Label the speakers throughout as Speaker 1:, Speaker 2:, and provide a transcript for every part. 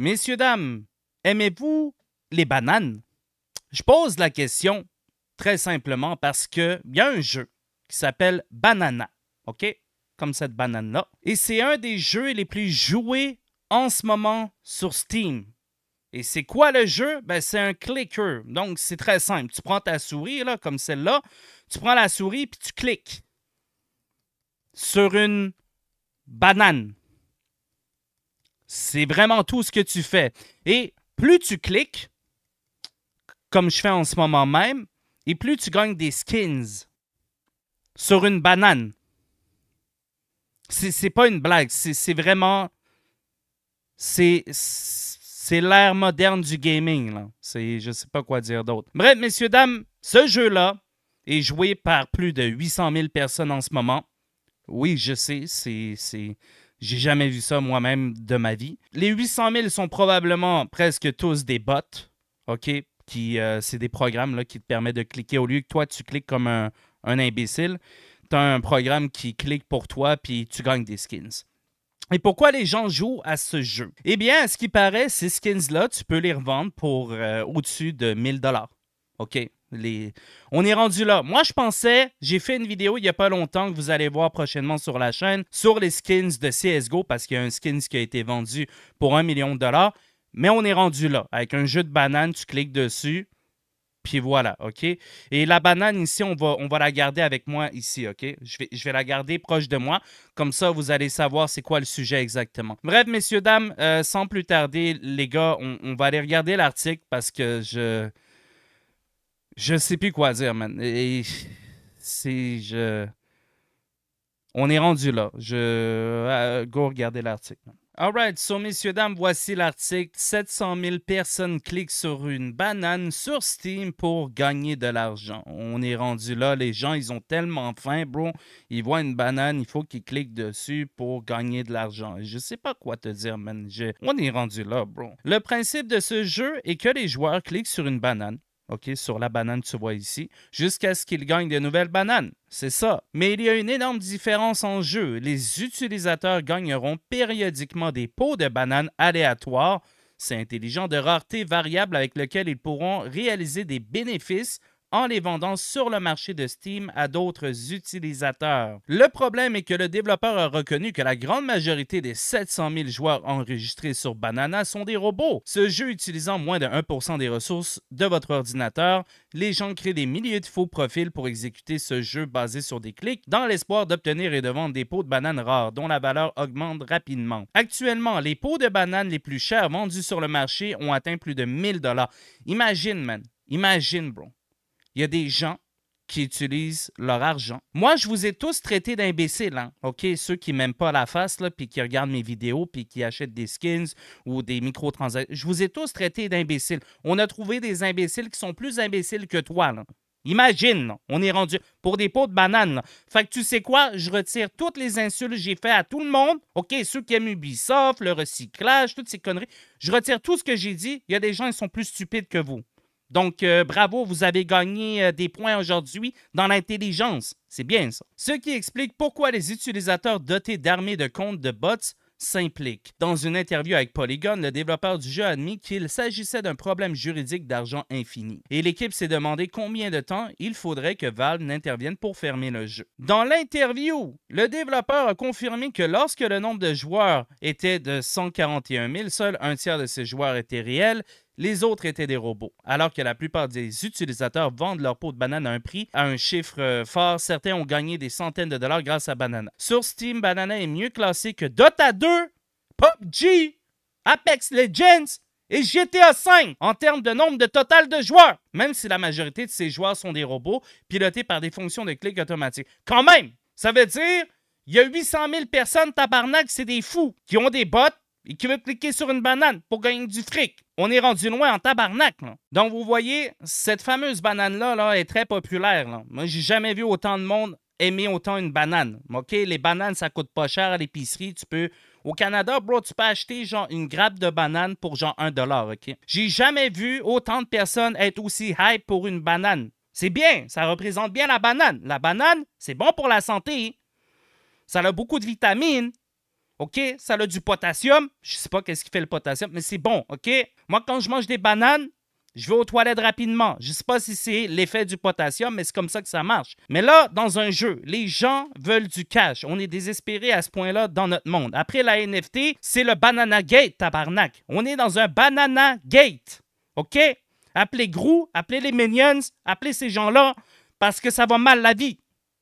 Speaker 1: Messieurs, dames, aimez-vous les bananes? Je pose la question très simplement parce qu'il y a un jeu qui s'appelle Banana, OK? Comme cette banane-là. Et c'est un des jeux les plus joués en ce moment sur Steam. Et c'est quoi le jeu? Ben, c'est un clicker. Donc, c'est très simple. Tu prends ta souris, là, comme celle-là, tu prends la souris puis tu cliques sur une banane. C'est vraiment tout ce que tu fais. Et plus tu cliques, comme je fais en ce moment même, et plus tu gagnes des skins sur une banane. C'est pas une blague, c'est vraiment. C'est l'ère moderne du gaming. Je Je sais pas quoi dire d'autre. Bref, messieurs, dames, ce jeu-là est joué par plus de 800 000 personnes en ce moment. Oui, je sais, c'est j'ai jamais vu ça moi-même de ma vie. Les 800 000 sont probablement presque tous des bots, OK? Qui, euh, c'est des programmes là, qui te permettent de cliquer. Au lieu que toi, tu cliques comme un, imbécile, tu as un programme qui clique pour toi, puis tu gagnes des skins. Et pourquoi les gens jouent à ce jeu? Eh bien, à ce qui paraît, ces skins-là, tu peux les revendre pour euh, au-dessus de 1000 dollars. OK? On est rendu là. Moi, je pensais, j'ai fait une vidéo il n'y a pas longtemps que vous allez voir prochainement sur la chaîne sur les skins de CSGO parce qu'il y a un skins qui a été vendu pour un million de dollars. Mais on est rendu là. Avec un jeu de banane, tu cliques dessus. Puis voilà, OK? Et la banane ici, on va, on va la garder avec moi ici, OK? Je vais, je vais la garder proche de moi. Comme ça, vous allez savoir c'est quoi le sujet exactement. Bref, messieurs, dames, euh, sans plus tarder, les gars, on va aller regarder l'article parce que je je sais plus quoi dire, man. Et c'est. Je... On est rendu là. Je. Euh, go regarder l'article. Alright, so messieurs, dames, voici l'article. 700 000 personnes cliquent sur une banane sur Steam pour gagner de l'argent. On est rendu là, les gens, ils ont tellement faim, bro. Ils voient une banane, il faut qu'ils cliquent dessus pour gagner de l'argent. Je sais pas quoi te dire, man. On est rendu là, bro. Le principe de ce jeu est que les joueurs cliquent sur une banane OK, sur la banane tu vois ici, jusqu'à ce qu'il gagne de nouvelles bananes. C'est ça. Mais il y a une énorme différence en jeu. Les utilisateurs gagneront périodiquement des pots de bananes aléatoires. C'est intelligent de rareté variable avec lequel ils pourront réaliser des bénéfices en les vendant sur le marché de Steam à d'autres utilisateurs. Le problème est que le développeur a reconnu que la grande majorité des 700 000 joueurs enregistrés sur Banana sont des robots. Ce jeu utilisant moins de 1% des ressources de votre ordinateur, les gens créent des milliers de faux profils pour exécuter ce jeu basé sur des clics dans l'espoir d'obtenir et de vendre des pots de bananes rares dont la valeur augmente rapidement. Actuellement, les pots de bananes les plus chers vendus sur le marché ont atteint plus de 1000 dollars. Imagine, man. Imagine, bro il y a des gens qui utilisent leur argent. Moi, je vous ai tous traités d'imbéciles, hein, OK? Ceux qui m'aiment pas la face, là, puis qui regardent mes vidéos, puis qui achètent des skins ou des microtransactions. Je vous ai tous traités d'imbéciles. On a trouvé des imbéciles qui sont plus imbéciles que toi, là. Imagine, on est rendu pour des pots de banane. Fait que tu sais quoi, je retire toutes les insultes que j'ai fait à tout le monde. OK, ceux qui aiment Ubisoft, le recyclage, toutes ces conneries. Je retire tout ce que j'ai dit. Il y a des gens, qui sont plus stupides que vous. Donc, euh, bravo, vous avez gagné euh, des points aujourd'hui dans l'intelligence. C'est bien ça. Ce qui explique pourquoi les utilisateurs dotés d'armées de comptes de bots s'impliquent. Dans une interview avec Polygon, le développeur du jeu a admis qu'il s'agissait d'un problème juridique d'argent infini. Et l'équipe s'est demandé combien de temps il faudrait que Valve n'intervienne pour fermer le jeu. Dans l'interview, le développeur a confirmé que lorsque le nombre de joueurs était de 141 000, seul un tiers de ces joueurs étaient réels, les autres étaient des robots. Alors que la plupart des utilisateurs vendent leur peau de banane à un prix, à un chiffre euh, fort, certains ont gagné des centaines de dollars grâce à Banana. Sur Steam, Banana est mieux classé que Dota 2, PUBG, Apex Legends, et GTA V en termes de nombre de total de joueurs, même si la majorité de ces joueurs sont des robots pilotés par des fonctions de clic automatiques. Quand même, ça veut dire, il y a 800 000 personnes tabarnak, c'est des fous, qui ont des bottes, et qui veut cliquer sur une banane pour gagner du fric. On est rendu loin en tabarnak. Donc, vous voyez, cette fameuse banane-là là, est très populaire. Là. Moi, j'ai jamais vu autant de monde aimer autant une banane. OK, les bananes, ça coûte pas cher à l'épicerie. Tu peux. Au Canada, bro, tu peux acheter genre une grappe de banane pour genre 1 OK? J'ai jamais vu autant de personnes être aussi hype pour une banane. C'est bien, ça représente bien la banane. La banane, c'est bon pour la santé. Ça a beaucoup de vitamines, OK, ça a du potassium. Je sais pas qu'est-ce qui fait le potassium, mais c'est bon, OK? Moi, quand je mange des bananes, je vais aux toilettes rapidement. Je sais pas si c'est l'effet du potassium, mais c'est comme ça que ça marche. Mais là, dans un jeu, les gens veulent du cash. On est désespéré à ce point-là dans notre monde. Après la NFT, c'est le Banana Gate, tabarnak. On est dans un Banana Gate, OK? Appelez Grou, appelez les Minions, appelez ces gens-là, parce que ça va mal la vie,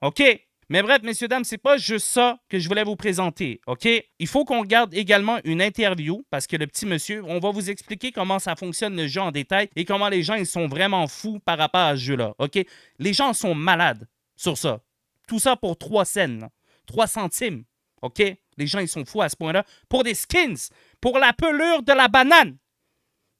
Speaker 1: OK? Mais bref, messieurs, dames, c'est pas juste ça que je voulais vous présenter, OK? Il faut qu'on regarde également une interview parce que le petit monsieur, on va vous expliquer comment ça fonctionne le jeu en détail et comment les gens, ils sont vraiment fous par rapport à ce jeu-là, OK? Les gens sont malades sur ça. Tout ça pour trois scènes, trois centimes, OK? Les gens, ils sont fous à ce point-là pour des skins, pour la pelure de la banane.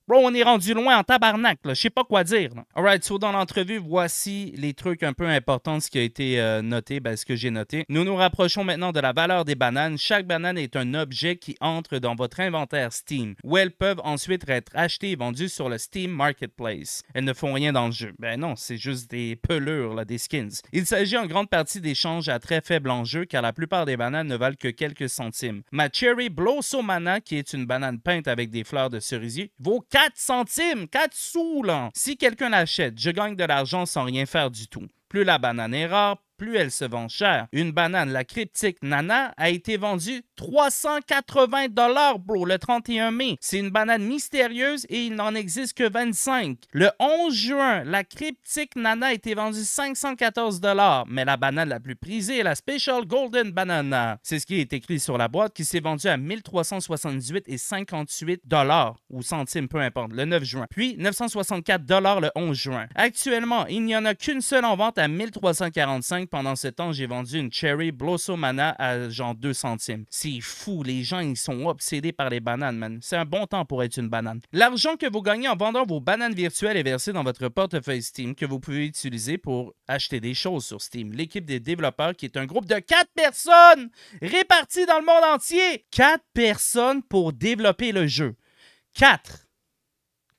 Speaker 1: Bro, on est rendu loin en tabarnak, là. Je sais pas quoi dire. All right, so dans l'entrevue, voici les trucs un peu importants, ce qui a été euh, noté, ben, ce que j'ai noté. Nous nous rapprochons maintenant de la valeur des bananes. Chaque banane est un objet qui entre dans votre inventaire Steam, où elles peuvent ensuite être achetées et vendues sur le Steam Marketplace. Elles ne font rien dans le jeu. Ben non, c'est juste des pelures, des skins. Il s'agit en grande partie d'échanges à très faible enjeu, car la plupart des bananes ne valent que quelques centimes. Ma Cherry Blossomana, qui est une banane peinte avec des fleurs de cerisier, vaut 4 centimes, 4 sous, là. Si quelqu'un l'achète, je gagne de l'argent sans rien faire du tout. Plus la banane est rare, plus elle se vend cher. Une banane, la cryptique Nana, a été vendue 380 dollars, bro, le 31 mai. C'est une banane mystérieuse et il n'en existe que 25. Le 11 juin, la cryptique Nana a été vendue 514 dollars, mais la banane la plus prisée est la Special Golden Banana. C'est ce qui est écrit sur la boîte qui s'est vendue à 1378 et 58 dollars ou centimes, peu importe, le 9 juin. Puis 964 dollars le 11 juin. Actuellement, il n'y en a qu'une seule en vente à 1345 pendant ce temps, j'ai vendu une Cherry Blossomana à genre 2 centimes. C'est fou, les gens, ils sont obsédés par les bananes, man. C'est un bon temps pour être une banane. L'argent que vous gagnez en vendant vos bananes virtuelles est versé dans votre portefeuille Steam que vous pouvez utiliser pour acheter des choses sur Steam. L'équipe des développeurs, qui est un groupe de 4 personnes réparties dans le monde entier, 4 personnes pour développer le jeu. 4.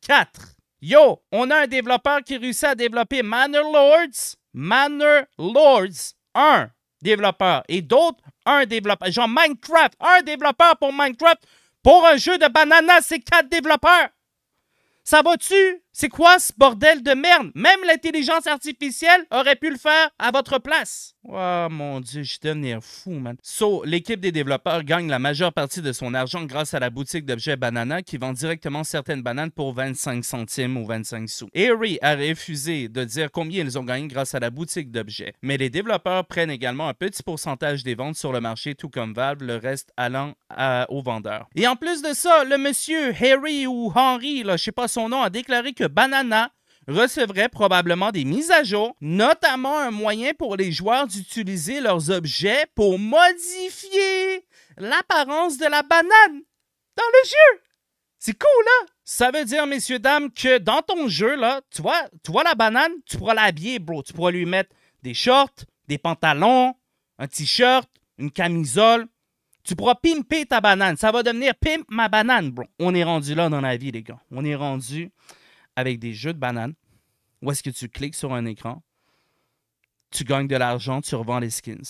Speaker 1: 4. Yo, on a un développeur qui réussit à développer Manor Lords, Manor Lords, un développeur, et d'autres, un développeur. Genre Minecraft, un développeur pour Minecraft. Pour un jeu de banana, c'est quatre développeurs. Ça va-tu? C'est quoi ce bordel de merde? Même l'intelligence artificielle aurait pu le faire à votre place. Oh mon dieu, je suis devenu fou, man. So, l'équipe des développeurs gagne la majeure partie de son argent grâce à la boutique d'objets Banana qui vend directement certaines bananes pour 25 centimes ou 25 sous. Harry a refusé de dire combien ils ont gagné grâce à la boutique d'objets, mais les développeurs prennent également un petit pourcentage des ventes sur le marché, tout comme Valve, le reste allant euh, aux vendeurs. Et en plus de ça, le monsieur Harry ou Henry, là, je sais pas son nom, a déclaré que Banana recevrait probablement des mises à jour, notamment un moyen pour les joueurs d'utiliser leurs objets pour modifier l'apparence de la banane dans le jeu. C'est cool, là! Hein? Ça veut dire, messieurs, dames, que dans ton jeu, là, tu vois, la banane, tu pourras l'habiller, bro. Tu pourras lui mettre des shorts, des pantalons, un t-shirt, une camisole. Tu pourras pimper ta banane. Ça va devenir pimp ma banane, bro. On est rendu là dans la vie, les gars. On est rendu avec des jeux de bananes où est-ce que tu cliques sur un écran, tu gagnes de l'argent, tu revends les skins.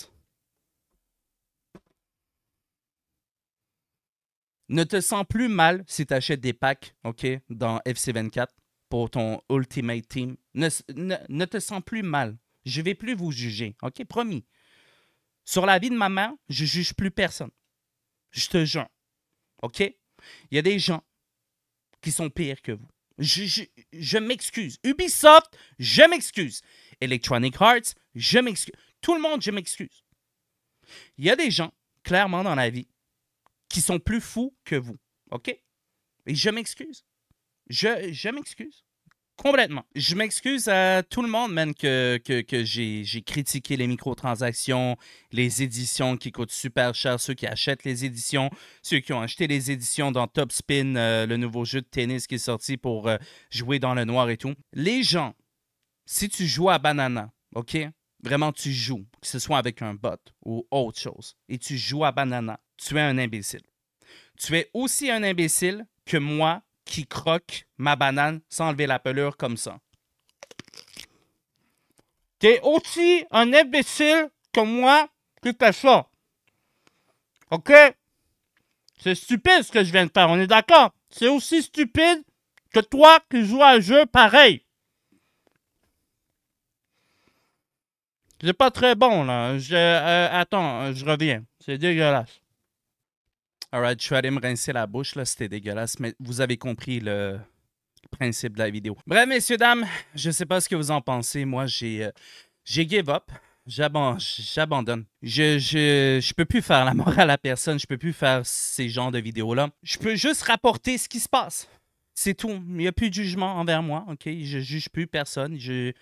Speaker 1: Ne te sens plus mal si tu achètes des packs, OK, dans FC24 pour ton Ultimate Team. Ne, te sens plus mal. Je vais plus vous juger, OK, promis. Sur la vie de ma mère, je juge plus personne. Je te jure. OK? Il y a des gens qui sont pires que vous je, m'excuse. Ubisoft, je m'excuse. Electronic Arts, je m'excuse. Tout le monde, je m'excuse. Il y a des gens, clairement dans la vie, qui sont plus fous que vous. OK? Et je m'excuse. Je, je m'excuse. Complètement. Je m'excuse à tout le monde, même que, que, j'ai, critiqué les microtransactions, les éditions qui coûtent super cher, ceux qui achètent les éditions, ceux qui ont acheté les éditions dans Top Spin, euh, le nouveau jeu de tennis qui est sorti pour euh, jouer dans le noir et tout. Les gens, si tu joues à Banana, OK? Vraiment, tu joues, que ce soit avec un bot ou autre chose, et tu joues à Banana, tu es un imbécile. Tu es aussi un imbécile que moi qui croque ma banane sans enlever la pelure comme ça. T'es aussi un imbécile que moi que fais ça. OK? C'est stupide ce que je viens de faire, on est d'accord? C'est aussi stupide que toi qui joues à un jeu pareil. C'est pas très bon, là. Je, euh, attends, je reviens. C'est dégueulasse. Alright, je suis allé me rincer la bouche, là, c'était dégueulasse, mais vous avez compris le principe de la vidéo. Bref, messieurs, dames, je sais pas ce que vous en pensez. Moi, j'ai euh, j'ai give up. J'abandonne. Je, je, je peux plus faire la morale à personne. Je peux plus faire ces genres de vidéos-là. Je peux juste rapporter ce qui se passe. C'est tout. Il n'y a plus de jugement envers moi, OK? Je juge plus personne. Je,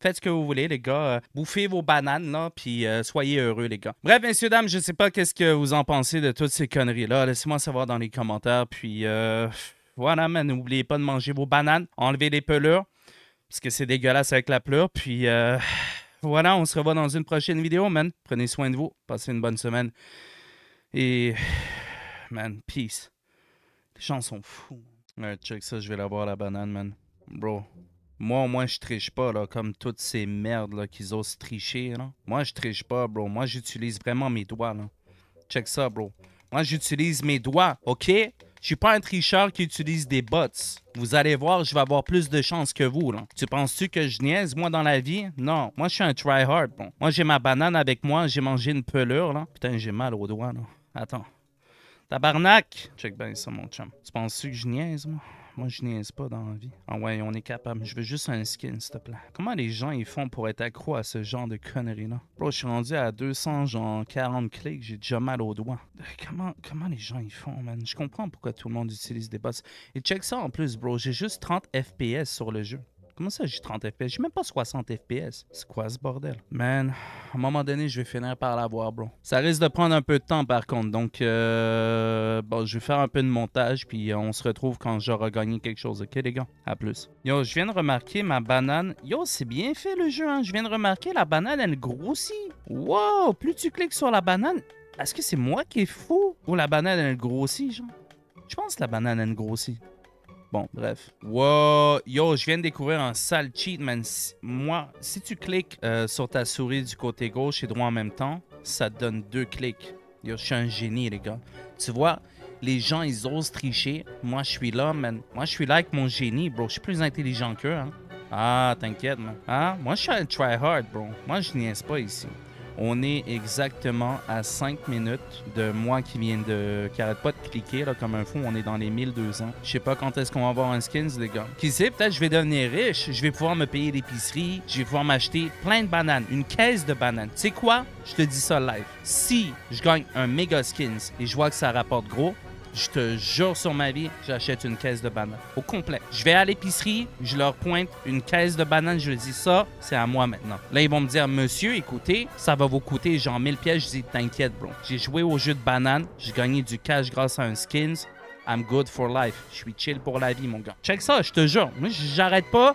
Speaker 1: Faites ce que vous voulez, les gars. Euh, bouffez vos bananes, là, puis euh, soyez heureux, les gars. Bref, messieurs, dames, je sais pas qu'est-ce que vous en pensez de toutes ces conneries-là. Laissez-moi savoir dans les commentaires, puis... Euh, voilà, mais n'oubliez pas de manger vos bananes, Enlevez les pelures, parce que c'est dégueulasse avec la pleure. Puis voilà, on se revoit dans une prochaine vidéo, man. Prenez soin de vous, passez une bonne semaine. Et man, peace. Les gens sont fous. Ouais, check ça, je vais l'avoir la banane, man. Bro. Moi, moi, je triche pas, là, comme toutes ces merdes là, qu'ils osent tricher. Là. Moi, je triche pas, bro. Moi, j'utilise vraiment mes doigts. Là. Check ça, bro. Moi, j'utilise mes doigts, OK? Je suis pas un tricheur qui utilise des bots. Vous allez voir, je vais avoir plus de chance que vous. Là. Tu penses-tu que je niaise, moi, dans la vie? Non, moi, je suis un try-hard. Bon. Moi, j'ai ma banane avec moi, j'ai mangé une pelure. Là. Putain, j'ai mal aux doigts. Là. Attends. Tabarnak! Check bien ça, mon chum. Tu penses-tu que je niaise, moi? Moi, je niaise pas dans la vie. Ah ouais, on est capable. Je veux juste un skin, s'il te plaît. Comment les gens ils font pour être accro à ce genre de conneries-là? Bro, je suis rendu à 200, genre 40 clics, j'ai déjà mal aux doigts. Euh, comment, comment les gens ils font, man? Je comprends pourquoi tout le monde utilise des bosses. Et check ça en plus, bro. J'ai juste 30 FPS sur le jeu. Comment ça, j'ai 30 FPS? J'ai même pas 60 FPS. C'est quoi ce bordel? Man, à un moment donné, je vais finir par l'avoir, bro. Ça risque de prendre un peu de temps, par contre. Donc, euh, bon, je vais faire un peu de montage, puis on se retrouve quand j'aurai gagné quelque chose. OK, les gars? À plus. Yo, je viens de remarquer ma banane. Yo, c'est bien fait, le jeu, hein? Je viens de remarquer, la banane, elle grossit. Wow! Plus tu cliques sur la banane... Est-ce que c'est moi qui est fou? Ou la banane, elle grossit, genre? Je pense que la banane, elle grossit. Bon, bref. Wow, yo, je viens de découvrir un sale cheat, man. moi, si tu cliques euh, sur ta souris du côté gauche et droit en même temps, ça te donne deux clics. Yo, je suis un génie, les gars. Tu vois, les gens, ils osent tricher. Moi, je suis là, man. Moi, je suis là avec mon génie, bro. Je suis plus intelligent qu'eux, hein. Ah, t'inquiète, man. Ah, moi, je suis un hard, bro. Moi, je niaise pas ici. On est exactement à 5 minutes de moi qui viens de. qui arrête pas de cliquer là, comme un fou. On est dans les 1200. Je sais pas quand est-ce qu'on va avoir un skins, les gars. Qui sait, peut-être je vais devenir riche. Je vais pouvoir me payer l'épicerie. Je vais pouvoir m'acheter plein de bananes. Une caisse de bananes. Tu sais quoi? Je te dis ça live. Si je gagne un méga skins et je vois que ça rapporte gros, je te jure sur ma vie, j'achète une caisse de bananes au complet. Je vais à l'épicerie, je leur pointe une caisse de bananes, je leur dis ça, c'est à moi maintenant. Là, ils vont me dire, monsieur, écoutez, ça va vous coûter genre 1000 pièces. Je dis, t'inquiète, bro. J'ai joué au jeu de bananes, j'ai gagné du cash grâce à un skins. I'm good for life. Je suis chill pour la vie, mon gars. Check ça, je te jure. Moi, j'arrête pas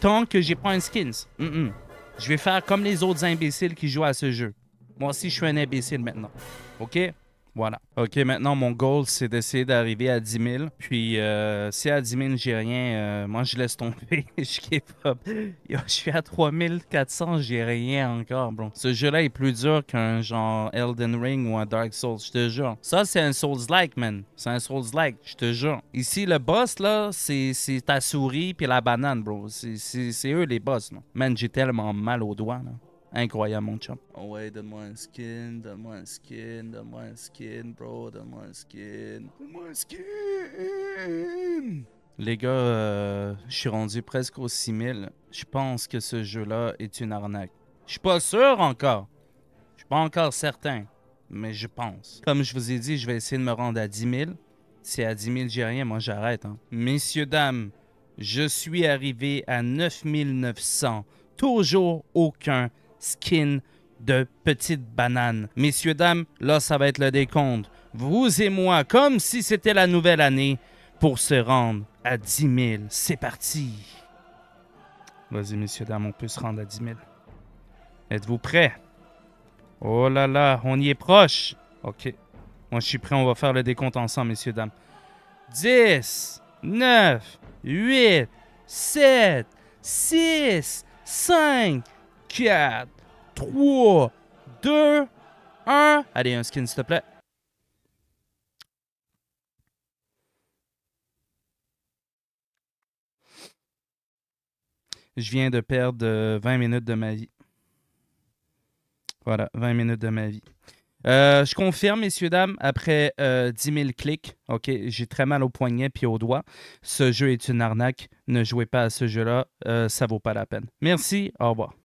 Speaker 1: tant que j'ai pas un skins. Je vais faire comme les autres imbéciles qui jouent à ce jeu. Moi aussi, je suis un imbécile maintenant. OK? Voilà. OK, maintenant, mon goal, c'est d'essayer d'arriver à 10 000. Puis, euh, si à 10 000, j'ai rien, euh, moi, je laisse tomber. je Yo, je suis à 3 400, j'ai rien encore, bro. Ce jeu-là est plus dur qu'un genre Elden Ring ou un Dark Souls, je te jure. Ça, c'est un Souls-like, man. C'est un Souls-like, je te jure. Ici, le boss, là, c'est ta souris puis la banane, bro. C'est eux, les boss, non Man, j'ai tellement mal aux doigts, là incroyable, mon chum. Oh ouais, donne-moi un skin, donne-moi un skin, donne-moi un skin, bro, donne-moi un skin. Donne-moi un skin! Les gars, euh, je suis rendu presque aux 6000. Je pense que ce jeu-là est une arnaque. Je suis pas sûr encore. Je suis pas encore certain, mais je pense. Comme je vous ai dit, je vais essayer de me rendre à 10 000. Si à 10 000, j'ai rien, moi j'arrête. Hein. Messieurs, dames, je suis arrivé à 9900. Toujours aucun Skin de petite bananes. Messieurs, dames, là, ça va être le décompte. Vous et moi, comme si c'était la nouvelle année, pour se rendre à 10 000. C'est parti! Vas-y, messieurs, dames, on peut se rendre à 10 000. Êtes-vous prêts? Oh là là, on y est proche! OK. Moi, je suis prêt, on va faire le décompte ensemble, messieurs, dames. 10, 9, 8, 7, 6, 5, 4, 3, 2, 1. Allez, un skin, s'il te plaît. Je viens de perdre 20 euh, minutes de ma vie. Voilà, 20 minutes de ma vie. Euh, je confirme, messieurs, dames, après 10 euh, 000 clics, ok, j'ai très mal au poignet puis au doigt. Ce jeu est une arnaque. Ne jouez pas à ce jeu-là. Ça ça vaut pas la peine. Merci. Au revoir.